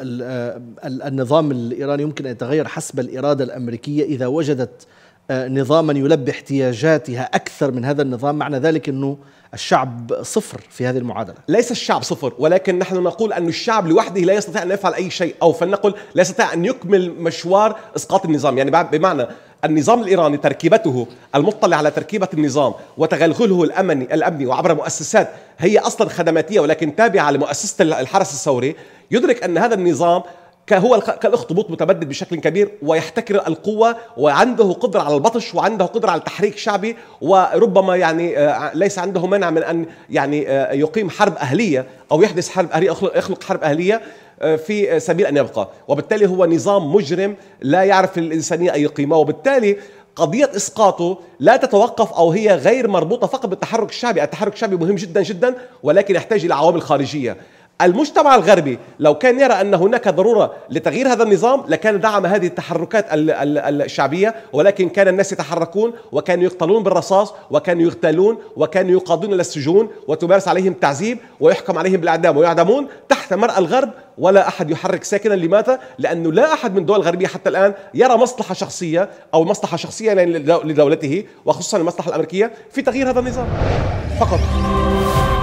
آه، النظام الإيراني يمكن أن يتغير حسب الإرادة الأمريكية إذا وجدت آه، نظاما يلبي احتياجاتها اكثر من هذا النظام معنى ذلك انه الشعب صفر في هذه المعادله ليس الشعب صفر ولكن نحن نقول ان الشعب لوحده لا يستطيع ان يفعل اي شيء او فلنقل لا يستطيع ان يكمل مشوار اسقاط النظام يعني بمعنى النظام الإيراني تركيبته المطلع على تركيبة النظام وتغلغله الأمني الأمني وعبر مؤسسات هي أصلا خدماتية ولكن تابعة لمؤسسة الحرس الثوري يدرك أن هذا النظام هو كالاخطبوط متبدد بشكل كبير ويحتكر القوة وعنده قدرة على البطش وعنده قدرة على التحريك شعبي وربما يعني آه، ليس عنده مانع من أن يعني آه، يقيم حرب أهلية أو يحدث حرب أهلية يخلق حرب أهلية آه، في سبيل أن يبقى وبالتالي هو نظام مجرم لا يعرف الإنسانية أي قيمة وبالتالي قضية إسقاطه لا تتوقف أو هي غير مربوطة فقط بالتحرك الشعبي التحرك الشعبي مهم جدا جدا ولكن يحتاج إلى عوامل خارجية المجتمع الغربي لو كان يرى ان هناك ضروره لتغيير هذا النظام لكان دعم هذه التحركات الشعبيه ولكن كان الناس يتحركون وكانوا يقتلون بالرصاص وكانوا يغتالون وكانوا يقادون الى السجون وتمارس عليهم تعذيب ويحكم عليهم بالاعدام ويعدمون تحت مرأى الغرب ولا احد يحرك ساكنا لماذا؟ لانه لا احد من الدول الغربيه حتى الان يرى مصلحه شخصيه او مصلحه شخصيه لدولته وخصوصا المصلحه الامريكيه في تغيير هذا النظام فقط